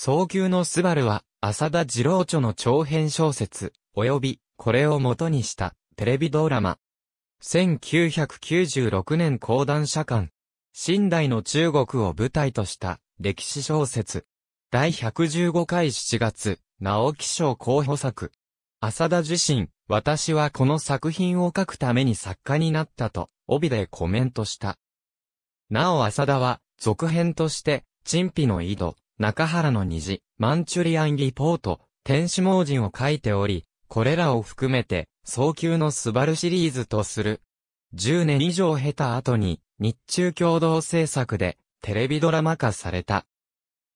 早急のスバルは、浅田次郎著の長編小説、及び、これを元にした、テレビドラマ。1996年講談社館。新代の中国を舞台とした、歴史小説。第115回7月、直木賞候補作。浅田自身、私はこの作品を書くために作家になったと、帯でコメントした。なお浅田は、続編として、陳皮の井戸、中原の虹、マンチュリアンリポート、天使盲人を書いており、これらを含めて、早急のスバルシリーズとする。10年以上経た後に、日中共同制作で、テレビドラマ化された。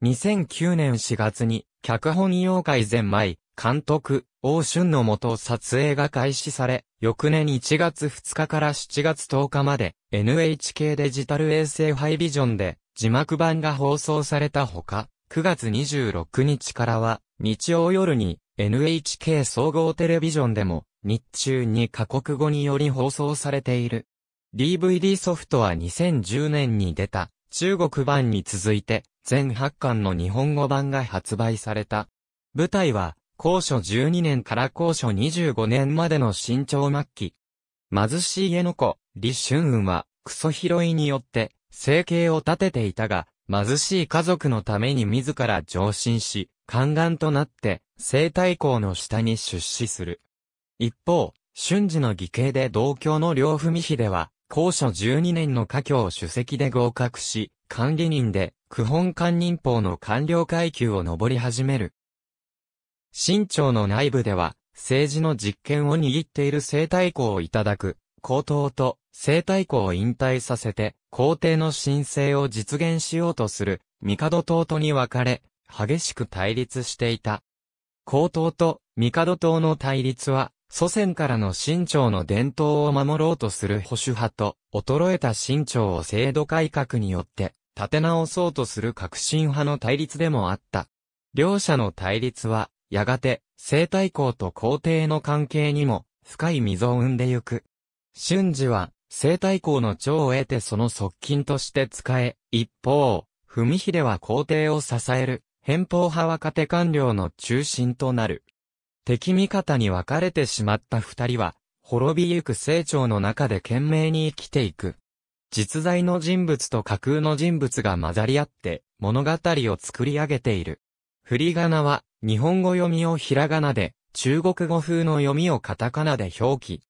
2009年4月に、脚本妖怪ゼンマイ、監督、王春のもと撮影が開始され、翌年1月2日から7月10日まで、NHK デジタル衛星ハイビジョンで、字幕版が放送されたほか、9月26日からは、日曜夜に NHK 総合テレビジョンでも、日中に過酷語により放送されている。DVD ソフトは2010年に出た、中国版に続いて、全8巻の日本語版が発売された。舞台は、高所12年から高所25年までの新潮末期。貧しい家の子、李春雲は、クソ拾いによって、生計を立てていたが、貧しい家族のために自ら上申し、宦官となって、生太校の下に出資する。一方、瞬時の義兄で同郷の両文秀は、高所12年の家教を主席で合格し、管理人で、区本官人法の官僚階級を上り始める。新朝の内部では、政治の実権を握っている生太校をいただく、皇統と西太后を引退させて、皇帝の申請を実現しようとする、帝党とに分かれ、激しく対立していた。皇統と帝党の対立は、祖先からの清朝の伝統を守ろうとする保守派と、衰えた清朝を制度改革によって、立て直そうとする革新派の対立でもあった。両者の対立は、やがて、西太后と皇帝の関係にも、深い溝を生んでゆく。春時は、生太后の長を得てその側近として使え、一方、文秀は皇帝を支える、偏方派若手官僚の中心となる。敵味方に分かれてしまった二人は、滅びゆく成長の中で懸命に生きていく。実在の人物と架空の人物が混ざり合って、物語を作り上げている。振り仮名は、日本語読みをひらがなで、中国語風の読みをカタカナで表記。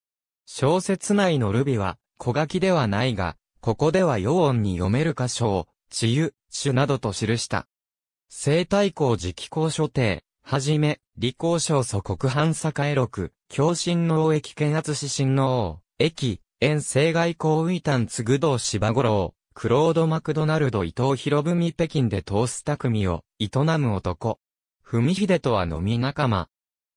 小説内のルビは、小書きではないが、ここでは用音に読める箇所を、治癒、主などと記した。生態公直行所定、はじめ、理公少祖国藩栄六、共振王駅検圧指針の王、駅、遠征外交ウイタン継ぐ道芝五郎、クロード・マクドナルド伊藤博文北京で通す匠を営む男。文秀とは飲み仲間、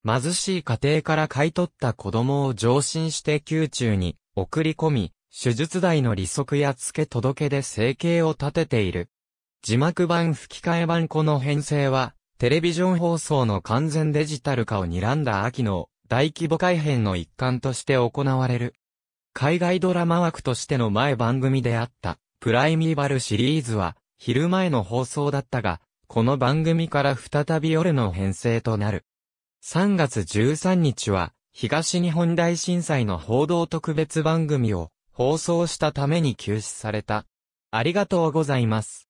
貧しい家庭から買い取った子供を上申して宮中に送り込み、手術代の利息や付け届けで生計を立てている。字幕版吹き替え版この編成は、テレビジョン放送の完全デジタル化を睨んだ秋の大規模改編の一環として行われる。海外ドラマ枠としての前番組であったプライミーバルシリーズは昼前の放送だったが、この番組から再び夜の編成となる。3月13日は、東日本大震災の報道特別番組を放送したために休止された。ありがとうございます。